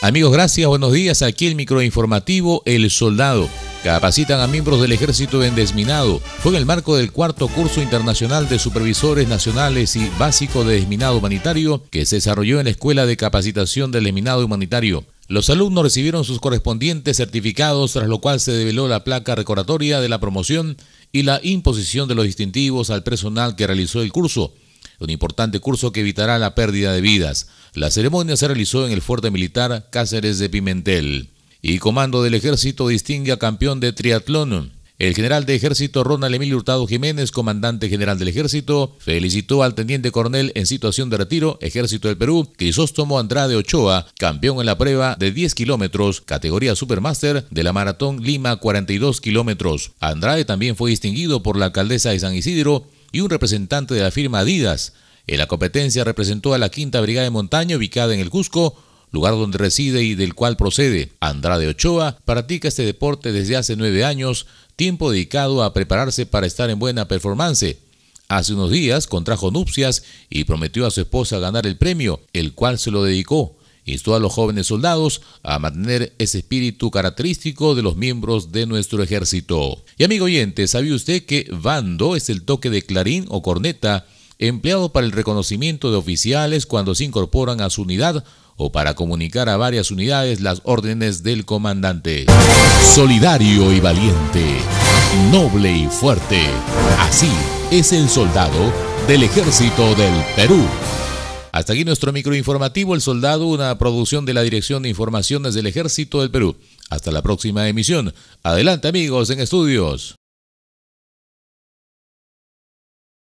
Amigos, gracias, buenos días. Aquí el microinformativo El Soldado. Capacitan a miembros del ejército en desminado. Fue en el marco del cuarto curso internacional de supervisores nacionales y básico de desminado humanitario que se desarrolló en la Escuela de Capacitación del Desminado Humanitario. Los alumnos recibieron sus correspondientes certificados, tras lo cual se develó la placa recordatoria de la promoción y la imposición de los distintivos al personal que realizó el curso un importante curso que evitará la pérdida de vidas. La ceremonia se realizó en el Fuerte Militar Cáceres de Pimentel. Y Comando del Ejército distingue a campeón de triatlón. El general de ejército Ronald Emilio Hurtado Jiménez, comandante general del ejército, felicitó al teniente coronel en situación de retiro, Ejército del Perú, Crisóstomo Andrade Ochoa, campeón en la prueba de 10 kilómetros, categoría Supermaster de la Maratón Lima 42 kilómetros. Andrade también fue distinguido por la alcaldesa de San Isidro y un representante de la firma Adidas. En la competencia representó a la Quinta Brigada de Montaña ubicada en el Cusco, lugar donde reside y del cual procede. Andrade Ochoa practica este deporte desde hace nueve años, tiempo dedicado a prepararse para estar en buena performance. Hace unos días contrajo nupcias y prometió a su esposa ganar el premio, el cual se lo dedicó instó a los jóvenes soldados a mantener ese espíritu característico de los miembros de nuestro ejército. Y amigo oyente, ¿sabe usted que bando es el toque de clarín o corneta empleado para el reconocimiento de oficiales cuando se incorporan a su unidad o para comunicar a varias unidades las órdenes del comandante. Solidario y valiente, noble y fuerte, así es el soldado del ejército del Perú. Hasta aquí nuestro microinformativo El Soldado, una producción de la Dirección de Informaciones del Ejército del Perú. Hasta la próxima emisión. Adelante amigos en estudios.